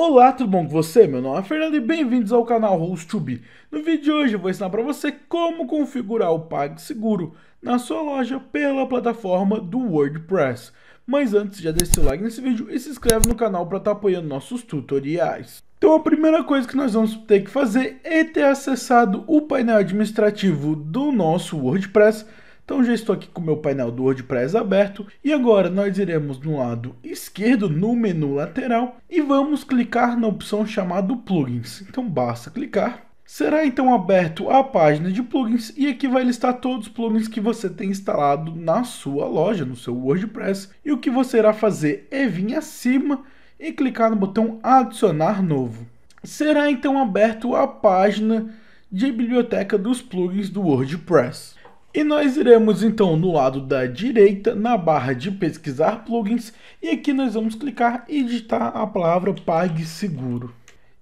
Olá, tudo bom com você? Meu nome é Fernando e bem-vindos ao canal Host2B. No vídeo de hoje eu vou ensinar para você como configurar o PagSeguro na sua loja pela plataforma do WordPress. Mas antes, já deixa seu like nesse vídeo e se inscreve no canal para estar tá apoiando nossos tutoriais. Então a primeira coisa que nós vamos ter que fazer é ter acessado o painel administrativo do nosso WordPress então já estou aqui com o meu painel do WordPress aberto e agora nós iremos no lado esquerdo no menu lateral e vamos clicar na opção chamada plugins. Então basta clicar. Será então aberto a página de plugins e aqui vai listar todos os plugins que você tem instalado na sua loja, no seu WordPress. E o que você irá fazer é vir acima e clicar no botão adicionar novo. Será então aberto a página de biblioteca dos plugins do WordPress. E nós iremos então no lado da direita, na barra de pesquisar plugins, e aqui nós vamos clicar e digitar a palavra PagSeguro.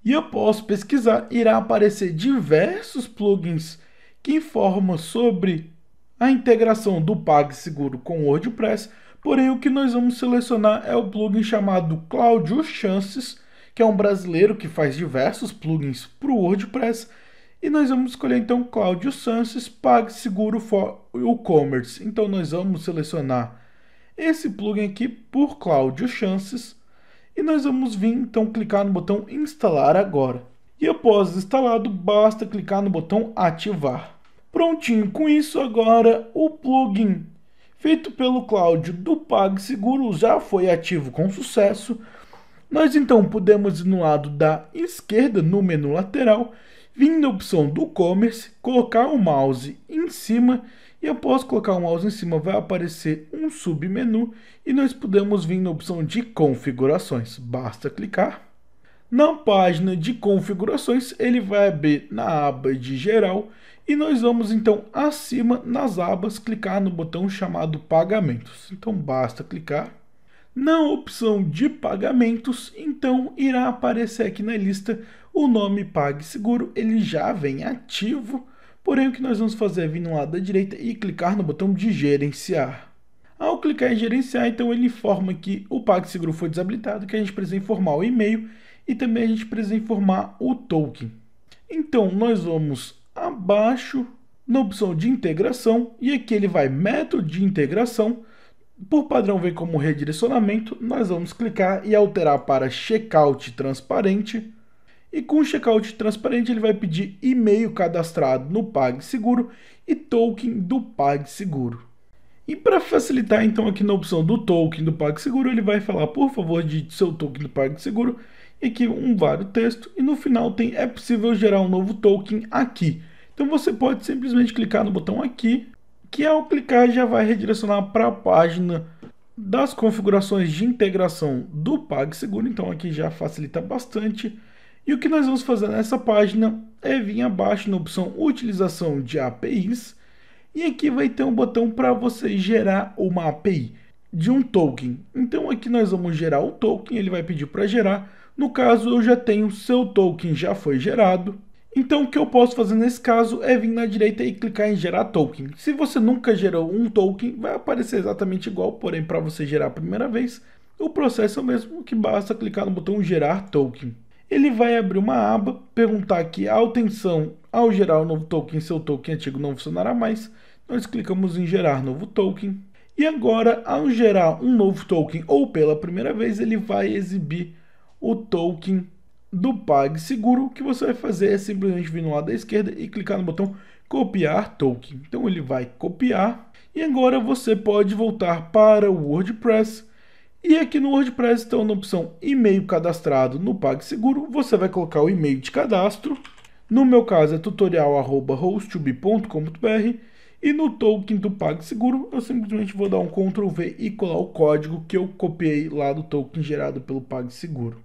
E após pesquisar, irá aparecer diversos plugins que informam sobre a integração do PagSeguro com o WordPress, porém o que nós vamos selecionar é o plugin chamado Claudio Chances, que é um brasileiro que faz diversos plugins para o WordPress, e nós vamos escolher então Cláudio Sanches PagSeguro for e-commerce. Então nós vamos selecionar esse plugin aqui por Cláudio Chances e nós vamos vir então clicar no botão instalar agora. E após instalado, basta clicar no botão ativar. Prontinho, com isso agora o plugin feito pelo Cláudio do PagSeguro já foi ativo com sucesso. Nós então podemos ir no lado da esquerda no menu lateral Vim na opção do Commerce, colocar o mouse em cima e após colocar o mouse em cima vai aparecer um submenu e nós podemos vir na opção de configurações. Basta clicar. Na página de configurações ele vai abrir na aba de geral e nós vamos então acima nas abas clicar no botão chamado pagamentos. Então basta clicar. Na opção de pagamentos, então irá aparecer aqui na lista o nome PagSeguro ele já vem ativo, porém o que nós vamos fazer é vir no lado da direita e clicar no botão de gerenciar. Ao clicar em gerenciar, então ele informa que o PagSeguro foi desabilitado, que a gente precisa informar o e-mail e também a gente precisa informar o token. Então nós vamos abaixo na opção de integração e aqui ele vai método de integração. Por padrão vem como redirecionamento, nós vamos clicar e alterar para checkout transparente. E com o checkout transparente, ele vai pedir e-mail cadastrado no PagSeguro e token do PagSeguro. E para facilitar, então, aqui na opção do token do PagSeguro, ele vai falar, por favor, de seu token do PagSeguro, e aqui um vário texto, e no final tem, é possível gerar um novo token aqui. Então você pode simplesmente clicar no botão aqui, que ao clicar já vai redirecionar para a página das configurações de integração do PagSeguro, então aqui já facilita bastante. E o que nós vamos fazer nessa página é vir abaixo na opção Utilização de APIs e aqui vai ter um botão para você gerar uma API de um token. Então aqui nós vamos gerar o token, ele vai pedir para gerar. No caso eu já tenho seu token já foi gerado. Então o que eu posso fazer nesse caso é vir na direita e clicar em gerar token. Se você nunca gerou um token, vai aparecer exatamente igual, porém para você gerar a primeira vez, o processo é o mesmo que basta clicar no botão gerar token ele vai abrir uma aba, perguntar aqui a ao gerar o novo token, seu token antigo não funcionará mais. Nós clicamos em gerar novo token. E agora, ao gerar um novo token ou pela primeira vez, ele vai exibir o token do PagSeguro. O que você vai fazer é simplesmente vir no lado da esquerda e clicar no botão copiar token. Então ele vai copiar. E agora você pode voltar para o WordPress e aqui no WordPress, então, na opção e-mail cadastrado no PagSeguro, você vai colocar o e-mail de cadastro. No meu caso é tutorial.hostube.com.br e no token do PagSeguro, eu simplesmente vou dar um Ctrl V e colar o código que eu copiei lá do token gerado pelo PagSeguro.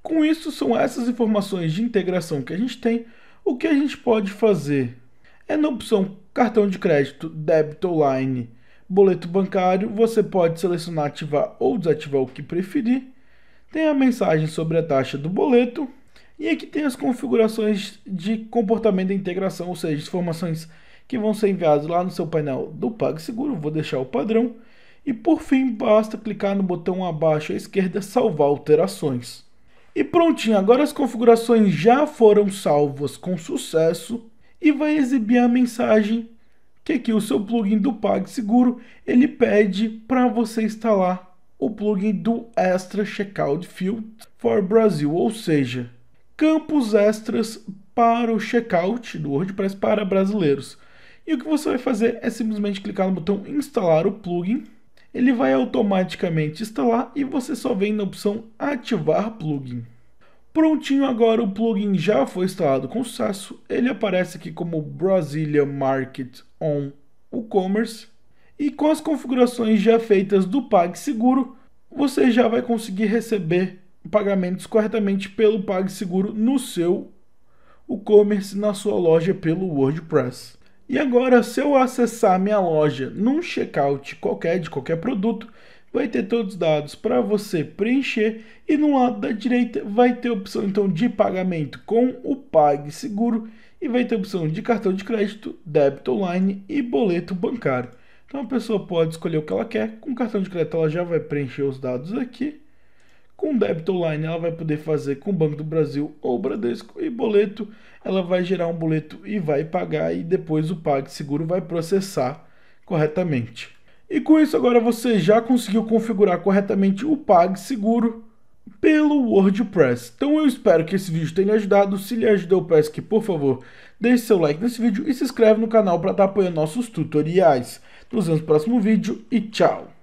Com isso, são essas informações de integração que a gente tem. O que a gente pode fazer é na opção cartão de crédito, débito online, Boleto bancário, você pode selecionar ativar ou desativar o que preferir. Tem a mensagem sobre a taxa do boleto. E aqui tem as configurações de comportamento de integração, ou seja, informações que vão ser enviadas lá no seu painel do PagSeguro. Vou deixar o padrão. E por fim, basta clicar no botão abaixo à esquerda salvar alterações. E prontinho, agora as configurações já foram salvas com sucesso e vai exibir a mensagem que aqui o seu plugin do PagSeguro, ele pede para você instalar o plugin do Extra Checkout Field for Brasil, ou seja, campos extras para o checkout do WordPress para brasileiros. E o que você vai fazer é simplesmente clicar no botão instalar o plugin, ele vai automaticamente instalar e você só vem na opção ativar plugin. Prontinho agora, o plugin já foi instalado com sucesso. Ele aparece aqui como Brasilia Market on WooCommerce. E com as configurações já feitas do PagSeguro, você já vai conseguir receber pagamentos corretamente pelo PagSeguro no seu WooCommerce, na sua loja pelo WordPress. E agora, se eu acessar minha loja num checkout qualquer de qualquer produto, vai ter todos os dados para você preencher e no lado da direita vai ter a opção então de pagamento com o PagSeguro e vai ter a opção de cartão de crédito, débito online e boleto bancário. Então a pessoa pode escolher o que ela quer. Com cartão de crédito ela já vai preencher os dados aqui. Com débito online ela vai poder fazer com o Banco do Brasil ou Bradesco e boleto ela vai gerar um boleto e vai pagar e depois o PagSeguro vai processar corretamente. E com isso agora você já conseguiu configurar corretamente o PagSeguro pelo WordPress. Então eu espero que esse vídeo tenha ajudado. Se lhe ajudou, peço que por favor deixe seu like nesse vídeo e se inscreve no canal para estar tá apoiando nossos tutoriais. Nos vemos no próximo vídeo e tchau!